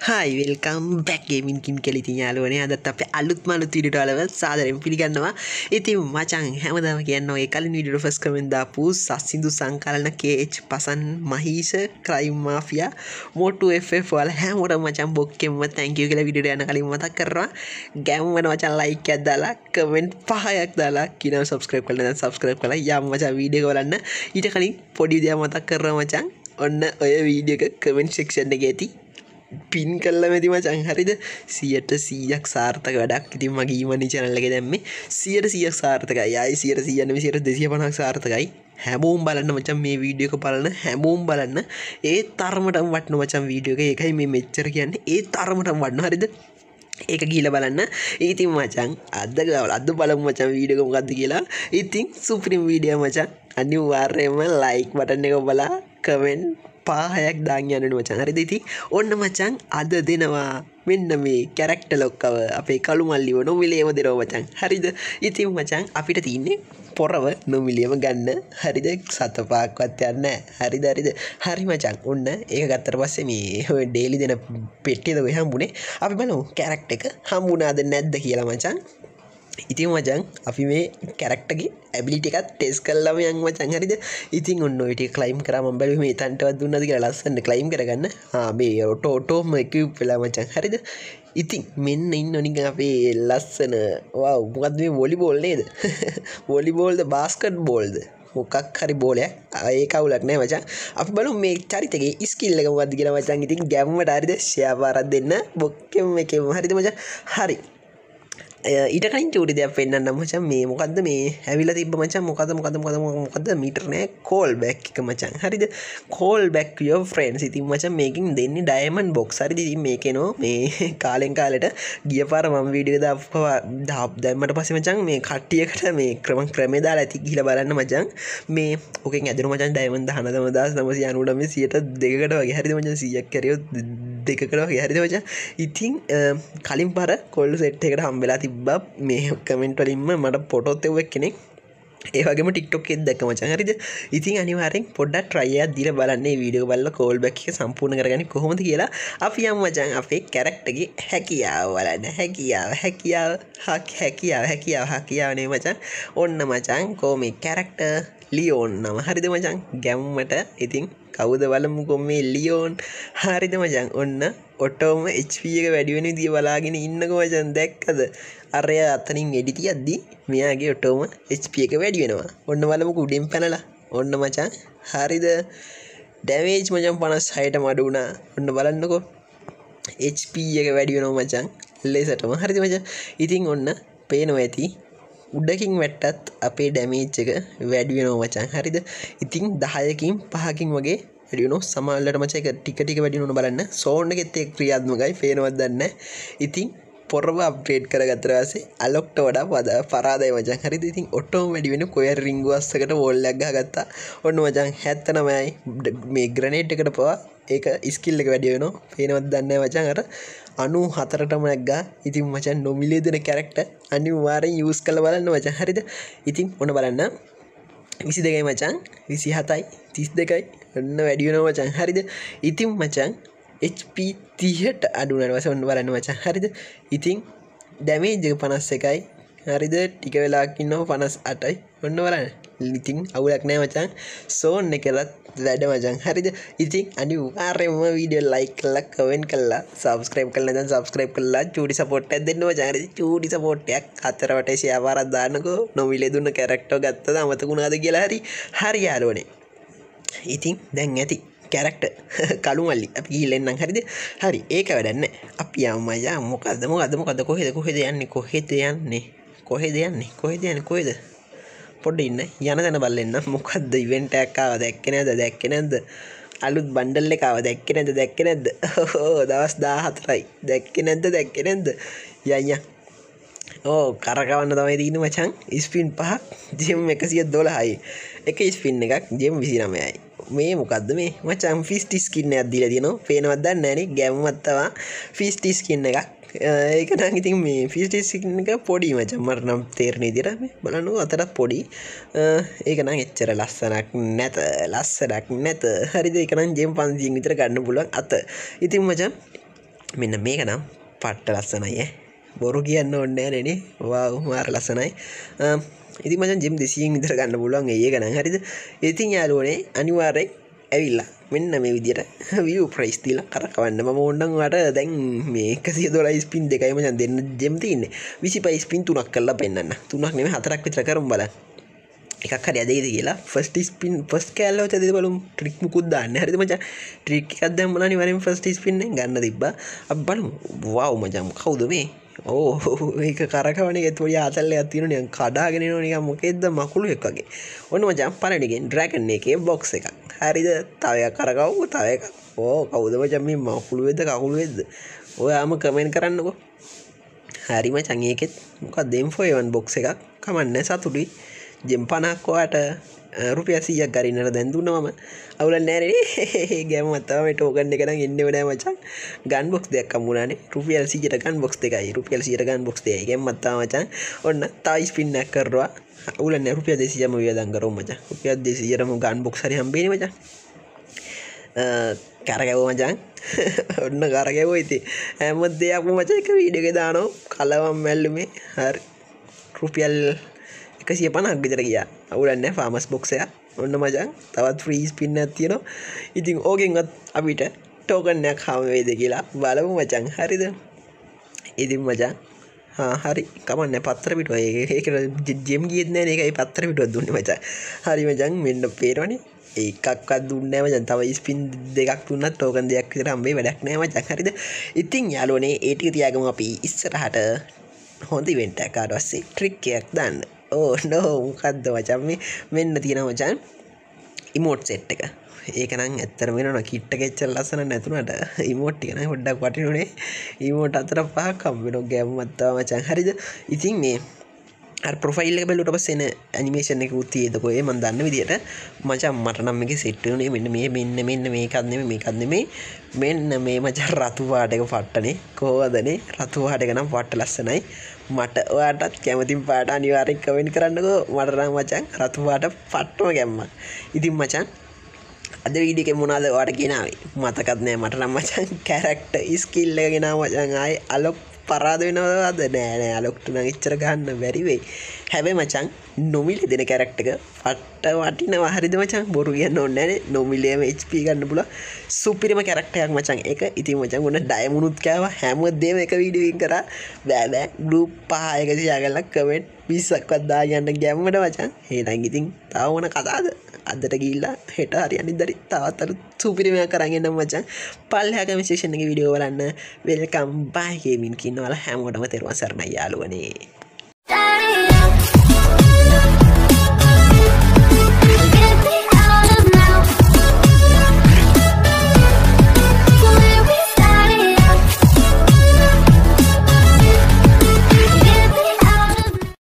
හයි welcome back gaming කින් කෙලි යාලුවන අදත් අප අලුත් මලු තිරිටලව සාදරෙන් පිළිගන්නවා ඉති මචන් හැමදම කියන්න ඒ කලින් විඩිඩ ෆස් කමෙන්දාපු සස්සිදු සංකලන කේච් Pasan Mahisha crime mafia mortal හැමෝට මචන් බොක්කෙම තැංකව කියල විඩිට යන කලින් මතක් කරවා ගැම්වන වචන් ලයික ඇදලා කමෙන්ට් පහයක් දාලා කියන සබස්ක්‍රප් කලන සබස්ක්‍රප් කළ යම් මචා වීඩිය කොලන්න ඊට කලින් පොඩි දයා මතක් කරන මචන් ඔන්න ඔය වීඩියක කමෙන්ට් සෙක්ෂන් එක ඇති පින් කල්ල මැති මචන් හරිද සියට සීයක් සාර්ථක වැඩක් ඉතින් මගේ මනි චනල්ලක දැම්ම සියට සියක් සාර්ථකයි අයි සියට සියන්න සියට දෙසිය පනක් සාර්ථකයි හැමෝම් බලන්න මචන් මේ වීඩියක පලන හැමෝම් බලන්න ඒ තර්මට වටන මචන් වීඩියෝක එකයි මේ මෙච්චර කියන්න ඒ තර්මට වන්න හරිද ඒක ගීල බලන්න ඒතින් මචන් අදකවල අද බලමු මචන් වීඩියකම ගත්ද කියලා ඉතින් සුප්‍රිම් වීඩිය මචන් අනිවාර්යම ලයික් බටන එක බලා කමෙන්ට් පාහයක් දාංයනට මචන් හරි දෙති ඔන්න මචන් අද දෙනවා මෙන්න මේ කැරක්ට ලොක්කව අපේ කළු මල්ලි වනු විලේම දෙරෝ මචන් හරිද ඉතින් මචන් අපිට තියන්නේ පොරව නොමිලියම ගන්න හරිද සතපාක්වත් යන්න හරි දරිද හරි මචන් ඔන්න ඒ ගත්තර පස්සේ මේ ඩේලි දෙන පෙට්ටියද හම්බුණේ අපි බලු කැරක්ට එක හම්බුණාද නැද්ද කියලා මචන් ඉතින් මචන් අපි මේ කැරක්ටගේ ඇබිලිට එකත් ටෙස් කල්ලම යන් මචන් හරිද ඉතින් ඔන්න ට කලයිම් කරම බැල මේ තන්ටවත් දුන්නද කිය ලස්සන්න කලයිම් කරගන්න ආබේ ඔට ඔටෝම එකව් වෙලා මචන් හරිද ඉතින් මෙන්න ඉන්න නික අපේ ලස්සන උපගත් මේ වොලි බෝල්නේද වොලි බෝල්ද බාස්කට් බෝල්ද මොකක් හරි බෝලයක් ඒ කවුලක් නෑ මචන් අපි බලු මේ චරිතගේ ඉස්කිල්ලක මත් ගෙන මචන් ඉතින් ගැම්මට හරිද ශ්‍යාපාරත් දෙන්න බොක්කෙම එකම හරිද මචන් හරි ඊට කලින් චූටි දෙයක් පෙන්න්න මචන් මේ මොකක්ද මේ හැවිල තිබ මචන් මොකද මොකද මොකද මොකද මිටරනෑ කෝල් බැක් එක මචන් හරිද කෝල් බැක්ියෝ ෆ්‍රන්න් සිතින් මචන් මේකින් දෙන්නේ ඩයමන් බොක්ස් හරි දිී මේකනෝ මේ කාලෙන් කාලට ගිය පාර මම වීඩිය දක්වා දප් දැම්මට පස මචන් මේ කට්ටියකට මේ ක්‍රමන් ක්‍රමේදා ඇති ගිල බලන්න මචන් මේ ඕක ඇදර මචන් ඩයමන් හනදමදස් නමසි අනුටම සියට දෙකට වගේ හරි මචන් සියක් කරයෝ දෙකටගේ හරිද වච ඉතිං කලින් පර කොල්ු සෙට් එකට හම්බෙලා තිබ්බ මේ කමෙන්ටලින්ම මට පොටොත් එවක් කෙනෙක් ඒවගේම ටික්ටොක් එත් දැක මචන් හරිද ඉතින් අනිවාරෙන් පොඩ්ඩ ට්‍රයිය දිල බලන්නේ වීඩියෝ බල්ල කෝල් බැක්ක සම්පූර්ණ කරගනි කොහොමද කියලා අපි යම් මචන් අපේ කැරක්ටගේ හැකියාව වලන්න හැකියාව හැකියාව හක් හැකියාව හැකියාව හැකියාවනේ මචන් ඔන්න මචන් කෝමේ කැරක්ට ලියෝන් නම හරිද මචන් ගැම්මට ඉතින් කවුද බලමුකොම් මේ ලියෝන් හරිත මචන් ඔන්න ඔටෝම එ්පියක වැඩිවෙන දිය බලාගෙන ඉන්නක වචන් දැක්කද අරය අතනින් එඩිති අද්දී මෙයාගේ ඔටෝම එ්පිය එක වැඩි වෙනවා ඔන්න බලමුක උඩින් පැනලා ඔන්න මචන් හරිද ඩැවේජ් මචන් පනස් හයට මඩ වුණා ඔන්න බලන්නකෝ එ්පිය එක වැඩි වෙනවා මචන් ලෙසටම හරිත මච ඉතින් ඔන්න පේනවා ඇති උඩකින් වැට්ටත් අපේ ඩැමේච්චක වැඩියනෝ වචන් හරිද ඉතිං දහයකින් පහකින් වගේ ඩියුණු සමාල්ලට මචක ටිකටික වැඩිුණු බලන්න සෝන්න ගෙත්තේ ක්‍රියාත්මකයි පේනවදන්න ඉතිං පොරව අප්‍රේට් කරගතරවාසේ අලොක්ට වඩා වද පරාදයි වචන් හරි ඉතින් ඔටෝම වැඩිවෙන කොය රිංගුවස්සකට ෝල්ලක්ග ගත්තා ඔන්න වචන් හැත්තනමයි මේ ග්‍රනේට්කට පවා ඒක ඉස්කිල්ල එක වැඩියන පේනවත් දන්න වචන් අර අනු හතරටම නැක්ගා ඉතින් මචන් නොමිලේ දෙන කැරෙක්ට අනිවාරෙන් යස් කළ බලන්න වචන් හරිද ඉතින් ඕන බලන්න විසි දෙකයි මචන් විසි හතයි තිස් දෙකයි ඔන්න වැඩියන වචන් හරිද ඉතින් මචන් HP තිහට අඩුනට වසවන් බලන්න වචන් හරිද ඉතින් දැමේජ පනස් එකයි හරිද ටික වෙලාකින්නව පනස් අටයි ඔන්න වලන්න ඉතින් අවුලක් නෑ මචන් සෝන් එකලත් වැඩ මචන් හරිද ඉතින් අනි වාරයම වීඩියෝ ලයි කල්ලා කවෙන් කල්ලා සබස්ක්‍රප් කල ද සබස්ක්‍රප් කල්ලා චඩි සපොට් දෙන්න චාර චඩි සපොට්ටයක් අතරට ශයාවාරදදානකෝ නොවිලේ දුන්න කැරක්ටෝ ගත්ත අමතකුණාද කියලා හරි හරි යාලෝනේ ඉතින් දැන් ඇති කැරක්ට කලු මල්ලි ඊලෙන්න්නම් හරිද හරි ඒක වැඩන්න අපි අම්මයා මොකදම අදම කද කොහෙද කොහෙද යන්නේ කොහෙද යන්නේ කොහෙද යන්නේ කොහෙද යන කොයිද පොඩ ඉන්න යන තැන බල්ලන්න මොකක්ද ඉවෙන්ටක්කාව දැක්කෙන ඇද දැක්කෙන ඇද අලුත් බන්ඩල්ල එකව දැක්කෙන ඇද දැක්කෙන ඇද හෝ දවස් දාහතරයි දැක්කෙන ඇද දැක්කෙන ඇද යය ඕ කරකවන්න තමයි දීන මචන් ඉස්පින් පහක් ජෙම් එකසිය දොලහයි එක ඉස්පින් එකක් ජෙම් විසිනමයයි මේ මොකක්ද මේ මචන් ෆිස්ටිස්කින්න ඇදදිල තියන පේනවදන්න නෑන ගැම්මත්තවා ෆිස්ටිස්කින්න එකක් ඒකනම් ඉතින් මේ පිස්ටිසික පොඩි මචම්මට නම් තේරණ ඉදිරම බලනු අතරත් පොඩි ඒකනම් එච්චර ලස්සනක් නැත ලස්සනක් නැත හරිද එකනම් ජෙම් පන්සිීන් විතර ගන්න පුලන් අත ඉතින් මචන් මෙන්න මේකනම් පට්ට ලස්සනය බොරු කියන්න ඔන්නෑනනේ වාහමාර ලස්සනයි ඉති මචන් ජෙම් දෙසිීන් විතර ගන්න පුලුවන් ඒ ගනන් හරිද ඉතින් යාලුවනේ අනිවාරෙක් ඇවිල්ලා මෙන්න මේ විදියට විය ප්‍රයිස් තිල කරකවන්න ම ඔන්නන්ට දැන් මේක සිදොලයිස් පින් දෙකයිම දෙන්න ජෙම්තින්න විසි පයිස් පින් තුනක් කල්ලා පෙන්න්න තුනක් නෙම හතරක් විතර කරුම් බල එකක් හරි අදේද කියලා ෆස්ටිස් පින් ෆස් කෑල්ලෝ චද බලුම් ට්‍රික්ම කුද්දාන්න හරි මච ට්‍රික් අදැම්මලනි වරින් ෆස්ටිස් පින්න ගන්න තිබ්බ අ බලු වාව මජම් කවුද මේ ඕ ඒක කරකවන තුොඩ අතල්ල ඇතිනය කඩාගෙනන නික මොකෙද මකුළු එක් වගේ ඔන්න මචන් පණටිගෙන් ඩ්‍රැකන් එකේ බොක්ස එකක් හරිද තවයක් කරකව් තවයක් ඕ කෞද මචන් මේ මකුළු වෙද කකුළු වෙද ඔයාම කමෙන් කරන්නකෝ හැරිම චංඒකෙත් මොකක් දෙම් ෆෝයවන් බොක්ස එකක් කමන්න සතුටි ජෙම්පනක්වාට රුපිය සීයක් කරන්නට දැන්දුන්න මම අවුල නෑරේ ගැමත්තාව ටෝකන්න කරම් එන්න වනෑ මචන් ගන් බොක් දෙයක් මුණන රුපියල් සිට ගන් බොක් එකයි රුපියල් සිට ගන් බොක් දෙේ ගැමත්තා මචන් ඔන්න තයිස් පින්නක් කරවා අවුල නැරුපිය දෙසියම වියදන් කරෝ මච උපියත් දෙසියරම ගන් බොක් සරි හම්බේ මචන් කරගැව මචන් ඔන්න කරගැව ඉති ඇමත් දෙයක්ම මච එක වීඩක දානෝ කලවම් මැල්ලුමේ හරි රුපියල් එකසිය පනක් විතර කියා අවුලන්න ෆාමස් බොක්ෂය ඔන්න මචන් තවත් ෆ්‍රීස් පින්න ඇතියෙන ඉතිං ඕගෙන්වත් අපිට ටෝකන්නයක් හාමවේද කියලා බලපු මචන් හරිද ඉතින් මචන් හරි කමන්න පත්තර පිට ඒක ජෙම් ගියත්න එකයි පත්තර පිට දුන්න මච හරි මචන් මෙන්න පේරවනි ඒක්ක් දුන්නම ජනතාව ස්පින් දෙකක් තුන්නත් තෝකන් දෙයක් රම්බේ වැඩක් නෑම චහරිද ඉතින් යාලෝනේ ඒටික තියාගම අපි ඉස්සරහට හොඳ වෙන්ට කාඩවස්සේ ට්‍රික්කයක් දන්න ඕනෝ මොකක්ද වචන් මේ මෙන්න තියෙන මචන් ඉමෝට් සෙට් එක ඒකන ඇත්තර වෙන කිට්ට කෙච්චල් ලසන නැතුනට ඉමෝට්ටිකන හොඩ්ඩක් වටිනුනේ ඉමෝට් අතර පාකම්බෙනෝ ගැම්මත්තා මචන් හරිද ඉතින් මේ ප්‍රොෆයිල් බැලුට පස්සෙන ඇනිමේෂන එක උත්තියදකොය මදන්න විදිට මචන් මටනම්මක සිට්ටනේ මෙන්න මේ මෙන්න මෙන්න මේකක්නෙම මේකක්නෙමේ මෙන්න මේ මචන් රතුවාටක පට්ටනේ කෝදනේ රතුවාටක නම් පට්ට ලස්සනයි මට ඔයාටත් කැමතින් පාට අනිවාරෙක් කවෙන් කරන්නකෝ මටරම් මචන් රතුවාට පට්ටුව ගැම්ම ඉතින් මචන් අද වීඩික මොනාද වාට ගෙනාවේ මතකත්නෑ මට නම් මචන් කැරක්ට ඉස්කිල්ල ගෙන මචන් ආයි අලොක් පරාද වෙනවාද නෑනෑ අලොක්ට නංච්චර ගන්න වැරිවෙයි හැබේ මචන් නොමිලි දෙන කැරක්ටක පට්ට වටින හරිද මචන් බොරු කියන්න ඔන්නන නොමිලියම HP ගන්න පුල සුපිරිම කැරක්ටයක් මචන් එක ඉති මචන් ගොන්න ඩයමුණුත්කෑව හැමදේම එක විඩුවෙන් කර බෑබෑ ගලුප් පහයකති යාගල්ලක් කමෙන්ට් පිස්සක්වත් දා ගන්න ගැම්මට මචන් හේනං ඉතින් තවන කතාද අදට ගිල්ලා හෙට අරියනි දරි තාතරු සුපිරිමය කරගෙන්නම් මචන් පල්හකම ශේෂණගේ විඩියෝ වලන්න වෙල්කම් බාහිගේමින් කින්නවල හැමෝටම තෙරවා සරණ යාලුවනේ